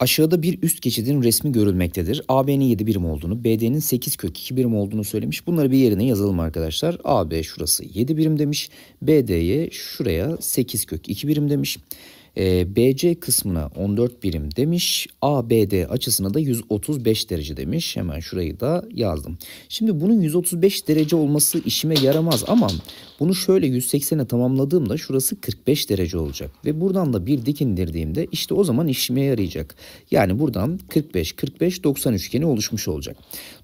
Aşağıda bir üst geçidin resmi görülmektedir. AB'nin 7 birim olduğunu, BD'nin 8 kök 2 birim olduğunu söylemiş. Bunları bir yerine yazalım arkadaşlar. AB şurası 7 birim demiş. BD'ye şuraya 8 kök 2 birim demiş. E, ee, BC kısmına 14 birim demiş. ABD açısına da 135 derece demiş. Hemen şurayı da yazdım. Şimdi bunun 135 derece olması işime yaramaz ama bunu şöyle 180'e tamamladığımda şurası 45 derece olacak. Ve buradan da bir dik indirdiğimde işte o zaman işime yarayacak. Yani buradan 45, 45, 90 üçgeni oluşmuş olacak.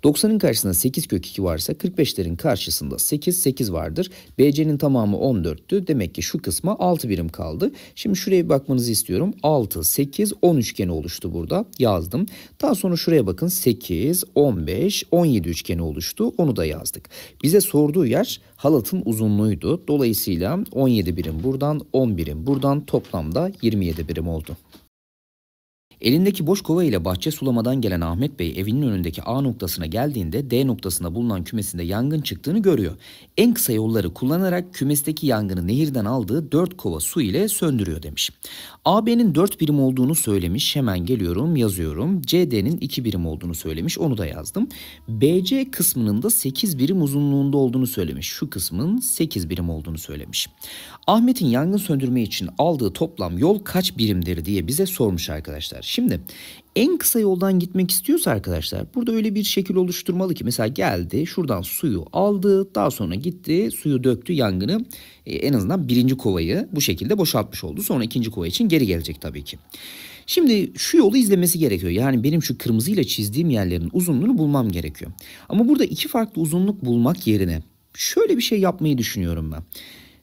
90'ın karşısında 8 kök 2 varsa 45'lerin karşısında 8, 8 vardır. BC'nin tamamı 14'tü. Demek ki şu kısma 6 birim kaldı. Şimdi şuraya bak bakmanızı istiyorum. 6, 8, 10 üçgeni oluştu burada. Yazdım. Daha sonra şuraya bakın. 8, 15, 17 üçgeni oluştu. Onu da yazdık. Bize sorduğu yer halatın uzunluğuydu. Dolayısıyla 17 birim buradan, 10 birim buradan toplamda 27 birim oldu. Elindeki boş kova ile bahçe sulamadan gelen Ahmet Bey evinin önündeki A noktasına geldiğinde D noktasına bulunan kümesinde yangın çıktığını görüyor. En kısa yolları kullanarak kümesteki yangını nehirden aldığı 4 kova su ile söndürüyor demiş. AB'nin 4 birim olduğunu söylemiş hemen geliyorum yazıyorum. CD'nin 2 birim olduğunu söylemiş onu da yazdım. BC kısmının da 8 birim uzunluğunda olduğunu söylemiş. Şu kısmın 8 birim olduğunu söylemiş. Ahmet'in yangın söndürme için aldığı toplam yol kaç birimdir diye bize sormuş arkadaşlar. Şimdi en kısa yoldan gitmek istiyorsa arkadaşlar burada öyle bir şekil oluşturmalı ki mesela geldi şuradan suyu aldı daha sonra gitti suyu döktü yangını e, en azından birinci kovayı bu şekilde boşaltmış oldu. Sonra ikinci kova için geri gelecek tabii ki. Şimdi şu yolu izlemesi gerekiyor. Yani benim şu kırmızıyla çizdiğim yerlerin uzunluğunu bulmam gerekiyor. Ama burada iki farklı uzunluk bulmak yerine şöyle bir şey yapmayı düşünüyorum ben.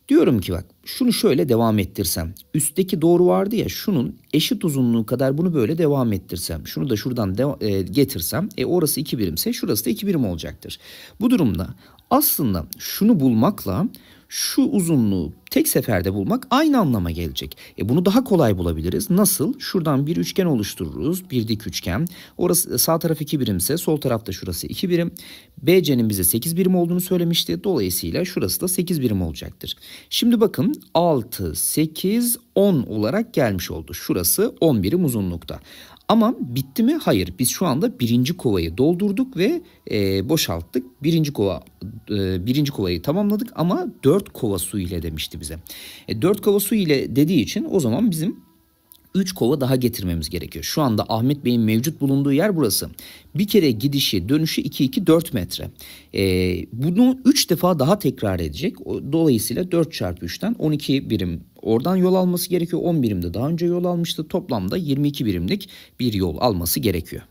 Diyorum ki bak şunu şöyle devam ettirsem. Üstteki doğru vardı ya şunun eşit uzunluğu kadar bunu böyle devam ettirsem. Şunu da şuradan e, getirsem e, orası 2 birimse şurası da 2 birim olacaktır. Bu durumda aslında şunu bulmakla şu uzunluğu tek seferde bulmak aynı anlama gelecek. E bunu daha kolay bulabiliriz. Nasıl? Şuradan bir üçgen oluştururuz. Bir dik üçgen. Orası e, sağ taraf 2 birimse sol tarafta şurası 2 birim. BC'nin bize 8 birim olduğunu söylemişti. Dolayısıyla şurası da 8 birim olacaktır. Şimdi bakın 6, 8, 10 olarak gelmiş oldu. Şurası 10 birim uzunlukta. Ama bitti mi? Hayır. Biz şu anda birinci kovayı doldurduk ve e, boşalttık. Birinci kova e, birinci kovayı tamamladık ama dört kova su ile demişti bize. E, dört kova su ile dediği için o zaman bizim 3 kova daha getirmemiz gerekiyor. Şu anda Ahmet Bey'in mevcut bulunduğu yer burası. Bir kere gidişi dönüşü 2-2-4 metre. Ee, bunu 3 defa daha tekrar edecek. Dolayısıyla 4 çarpı 3'ten 12 birim Oradan yol alması gerekiyor 10 birimde daha önce yol almıştı. Toplamda 22 birimlik bir yol alması gerekiyor.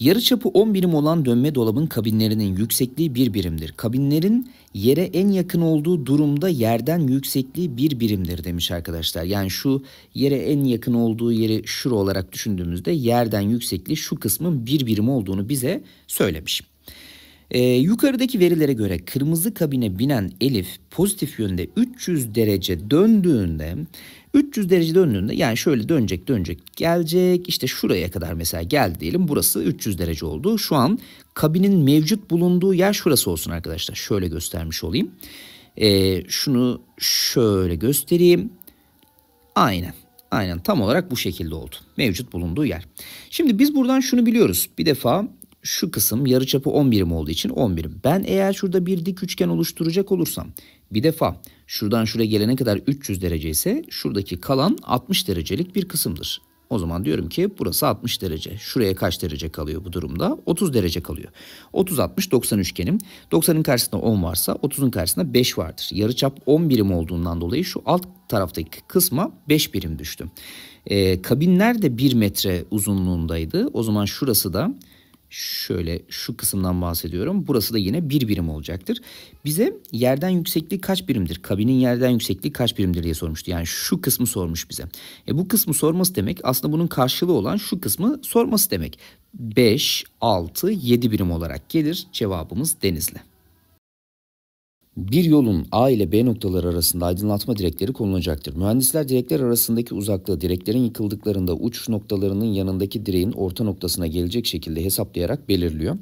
Yarı çapı 10 birim olan dönme dolabın kabinlerinin yüksekliği 1 birimdir. Kabinlerin yere en yakın olduğu durumda yerden yüksekliği 1 birimdir demiş arkadaşlar. Yani şu yere en yakın olduğu yeri şura olarak düşündüğümüzde yerden yüksekliği şu kısmın 1 birim olduğunu bize söylemiş. Ee, yukarıdaki verilere göre kırmızı kabine binen Elif pozitif yönde 300 derece döndüğünde 300 derece döndüğünde yani şöyle dönecek dönecek gelecek işte şuraya kadar mesela geldi diyelim burası 300 derece oldu. Şu an kabinin mevcut bulunduğu yer şurası olsun arkadaşlar şöyle göstermiş olayım. Ee, şunu şöyle göstereyim. Aynen. Aynen tam olarak bu şekilde oldu. Mevcut bulunduğu yer. Şimdi biz buradan şunu biliyoruz. Bir defa şu kısım yarıçapı 10 birim olduğu için 10 birim. Ben eğer şurada bir dik üçgen oluşturacak olursam bir defa şuradan şuraya gelene kadar 300 derece ise şuradaki kalan 60 derecelik bir kısımdır. O zaman diyorum ki burası 60 derece. Şuraya kaç derece kalıyor bu durumda? 30 derece kalıyor. 30 60 90 üçgenim. 90'ın karşısında 10 varsa 30'un karşısında 5 vardır. Yarıçap 10 birim olduğundan dolayı şu alt taraftaki kısma 5 birim düştüm. Ee, kabinler de 1 metre uzunluğundaydı. O zaman şurası da şöyle şu kısımdan bahsediyorum. Burası da yine bir birim olacaktır. Bize yerden yüksekliği kaç birimdir? Kabinin yerden yüksekliği kaç birimdir diye sormuştu. Yani şu kısmı sormuş bize. E bu kısmı sorması demek aslında bunun karşılığı olan şu kısmı sorması demek. 5, 6, 7 birim olarak gelir cevabımız Denizli. Bir yolun A ile B noktaları arasında aydınlatma direkleri konulacaktır. Mühendisler direkler arasındaki uzaklığı direklerin yıkıldıklarında uç noktalarının yanındaki direğin orta noktasına gelecek şekilde hesaplayarak belirliyor.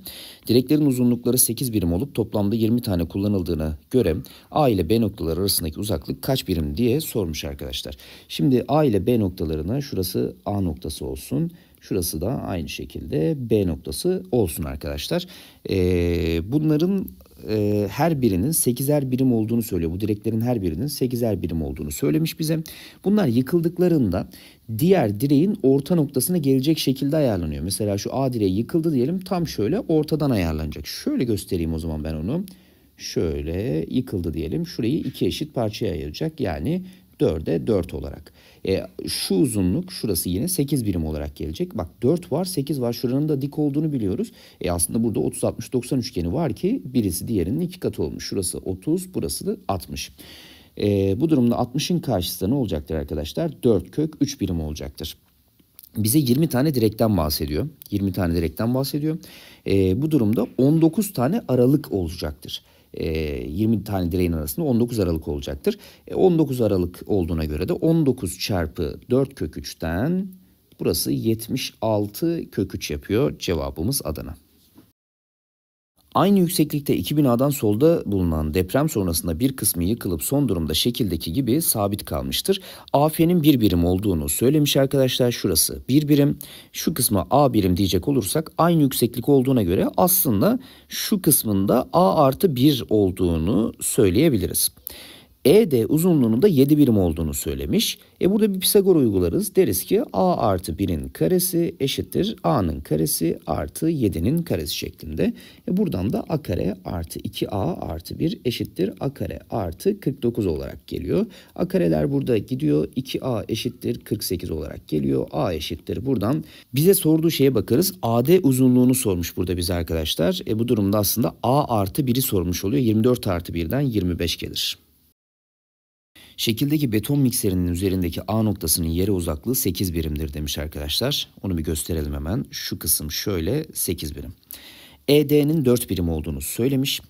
Direklerin uzunlukları 8 birim olup toplamda 20 tane kullanıldığına göre A ile B noktaları arasındaki uzaklık kaç birim diye sormuş arkadaşlar. Şimdi A ile B noktalarına şurası A noktası olsun. Şurası da aynı şekilde B noktası olsun arkadaşlar. Ee, bunların e, her birinin 8'er birim olduğunu söylüyor. Bu direklerin her birinin 8'er birim olduğunu söylemiş bize. Bunlar yıkıldıklarında diğer direğin orta noktasına gelecek şekilde ayarlanıyor. Mesela şu A direği yıkıldı diyelim tam şöyle ortadan ayarlanacak. Şöyle göstereyim o zaman ben onu. Şöyle yıkıldı diyelim. Şurayı iki eşit parçaya ayıracak. Yani 4'e 4 olarak. E, şu uzunluk şurası yine 8 birim olarak gelecek. Bak 4 var 8 var şuranın da dik olduğunu biliyoruz. E, aslında burada 30 60 90 üçgeni var ki birisi diğerinin iki katı olmuş. Şurası 30 burası da 60. E, bu durumda 60'ın karşısında ne olacaktır arkadaşlar? 4 kök 3 birim olacaktır bize 20 tane direkten bahsediyor. 20 tane direkten bahsediyor. E, bu durumda 19 tane aralık olacaktır. 20 e, tane direğin arasında 19 Aralık olacaktır. 19 e, Aralık olduğuna göre de 19 çarpı 4 kök 3'ten burası 76 kök 3 yapıyor cevabımız Adana. Aynı yükseklikte iki binadan solda bulunan deprem sonrasında bir kısmı yıkılıp son durumda şekildeki gibi sabit kalmıştır. AF'nin bir birim olduğunu söylemiş arkadaşlar. Şurası bir birim, şu kısma A birim diyecek olursak aynı yükseklik olduğuna göre aslında şu kısmında A artı 1 olduğunu söyleyebiliriz. ED uzunluğunun da 7 birim olduğunu söylemiş. E burada bir Pisagor uygularız. Deriz ki A artı 1'in karesi eşittir A'nın karesi artı 7'nin karesi şeklinde. E buradan da A kare artı 2A artı 1 eşittir A kare artı 49 olarak geliyor. A kareler burada gidiyor. 2A eşittir 48 olarak geliyor. A eşittir buradan. Bize sorduğu şeye bakarız. AD uzunluğunu sormuş burada bize arkadaşlar. E bu durumda aslında A artı 1'i sormuş oluyor. 24 artı 1'den 25 gelir. Şekildeki beton mikserinin üzerindeki A noktasının yere uzaklığı 8 birimdir demiş arkadaşlar. Onu bir gösterelim hemen. Şu kısım şöyle 8 birim. ED'nin 4 birim olduğunu söylemiş.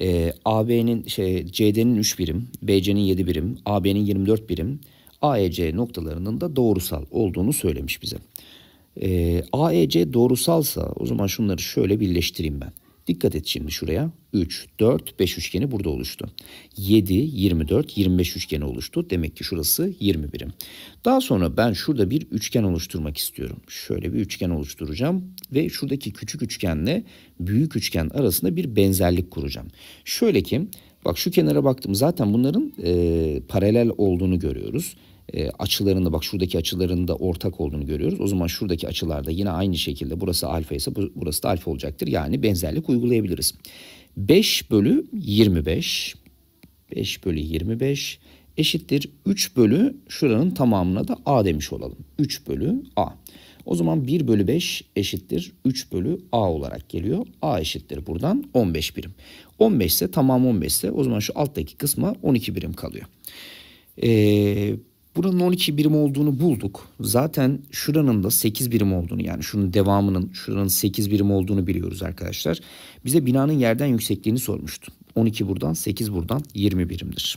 E, AB'nin şey CD'nin 3 birim, BC'nin 7 birim, AB'nin 24 birim, AEC noktalarının da doğrusal olduğunu söylemiş bize. E, AEC doğrusalsa o zaman şunları şöyle birleştireyim ben. Dikkat et şimdi şuraya. 3, 4, 5 üçgeni burada oluştu. 7, 24, 25 üçgeni oluştu. Demek ki şurası 20 Daha sonra ben şurada bir üçgen oluşturmak istiyorum. Şöyle bir üçgen oluşturacağım ve şuradaki küçük üçgenle büyük üçgen arasında bir benzerlik kuracağım. Şöyle ki bak şu kenara baktım zaten bunların e, paralel olduğunu görüyoruz e, açılarında bak şuradaki açılarında ortak olduğunu görüyoruz. O zaman şuradaki açılarda yine aynı şekilde burası alfa ise bu, burası da alfa olacaktır. Yani benzerlik uygulayabiliriz. 5 bölü 25 5 bölü 25 eşittir 3 bölü şuranın tamamına da a demiş olalım. 3 bölü a. O zaman 1 bölü 5 eşittir 3 bölü a olarak geliyor. a eşittir buradan 15 birim. 15 ise tamam 15 ise o zaman şu alttaki kısma 12 birim kalıyor. Ee, Buranın 12 birim olduğunu bulduk. Zaten şuranın da 8 birim olduğunu yani şunun devamının şuranın 8 birim olduğunu biliyoruz arkadaşlar. Bize binanın yerden yüksekliğini sormuştu. 12 buradan 8 buradan 20 birimdir.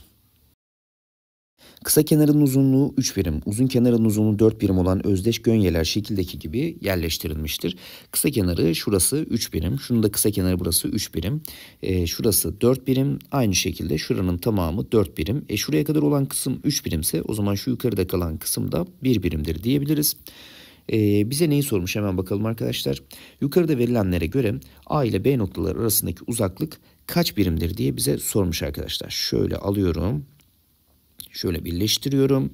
Kısa kenarın uzunluğu 3 birim, uzun kenarın uzunluğu 4 birim olan özdeş gönyeler şekildeki gibi yerleştirilmiştir. Kısa kenarı şurası 3 birim, şunun da kısa kenarı burası 3 birim, e, şurası 4 birim, aynı şekilde şuranın tamamı 4 birim. E, şuraya kadar olan kısım 3 birimse o zaman şu yukarıda kalan kısım da 1 birimdir diyebiliriz. Ee, bize neyi sormuş hemen bakalım arkadaşlar. Yukarıda verilenlere göre A ile B noktaları arasındaki uzaklık kaç birimdir diye bize sormuş arkadaşlar. Şöyle alıyorum. Şöyle birleştiriyorum.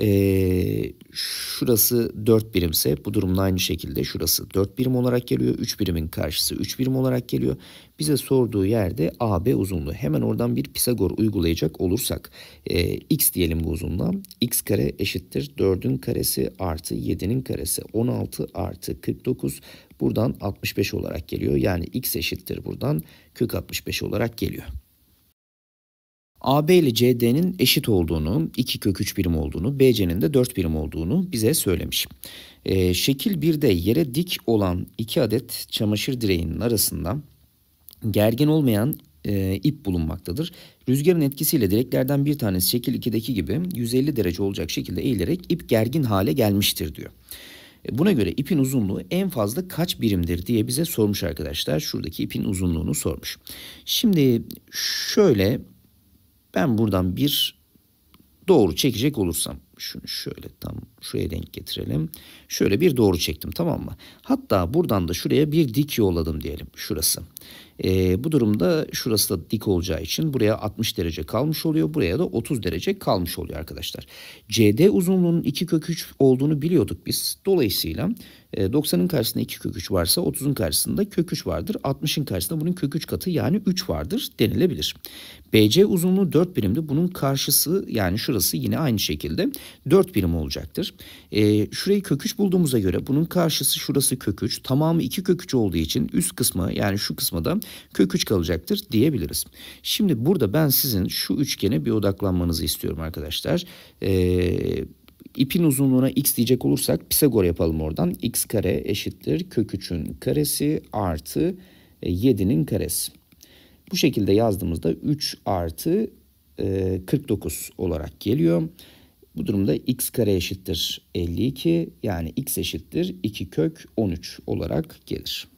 Ee, şurası 4 birimse bu durumda aynı şekilde şurası 4 birim olarak geliyor. 3 birimin karşısı 3 birim olarak geliyor. Bize sorduğu yerde AB uzunluğu. Hemen oradan bir Pisagor uygulayacak olursak e, x diyelim bu uzunluğa. x kare eşittir 4'ün karesi artı 7'nin karesi 16 artı 49 buradan 65 olarak geliyor. Yani x eşittir buradan kök 65 olarak geliyor. AB ile CD'nin eşit olduğunu, 2 kök 3 birim olduğunu, BC'nin de 4 birim olduğunu bize söylemiş. E, şekil 1'de yere dik olan 2 adet çamaşır direğinin arasında gergin olmayan e, ip bulunmaktadır. Rüzgarın etkisiyle direklerden bir tanesi şekil 2'deki gibi 150 derece olacak şekilde eğilerek ip gergin hale gelmiştir diyor. E, buna göre ipin uzunluğu en fazla kaç birimdir diye bize sormuş arkadaşlar. Şuradaki ipin uzunluğunu sormuş. Şimdi şöyle ben buradan bir doğru çekecek olursam şunu şöyle tam şuraya denk getirelim. Şöyle bir doğru çektim tamam mı? Hatta buradan da şuraya bir dik yolladım diyelim şurası. E, bu durumda şurası da dik olacağı için buraya 60 derece kalmış oluyor. Buraya da 30 derece kalmış oluyor arkadaşlar. CD uzunluğunun 2 kök 3 olduğunu biliyorduk biz. Dolayısıyla e, 90'ın karşısında 2 kök 3 varsa 30'un karşısında kök 3 vardır. 60'ın karşısında bunun kök 3 katı yani 3 vardır denilebilir. BC uzunluğu 4 birimdi. Bunun karşısı yani şurası yine aynı şekilde 4 birim olacaktır. E, şurayı kök 3 bulduğumuza göre bunun karşısı şurası kök 3. Tamamı 2 kök 3 olduğu için üst kısmı yani şu kısmada da kök 3 kalacaktır diyebiliriz. Şimdi burada ben sizin şu üçgene bir odaklanmanızı istiyorum arkadaşlar. Eee ipin uzunluğuna x diyecek olursak Pisagor yapalım oradan. x kare eşittir kök 3'ün karesi artı 7'nin e, karesi. Bu şekilde yazdığımızda 3 artı 49 e, olarak geliyor. Bu durumda x kare eşittir 52 yani x eşittir 2 kök 13 olarak gelir.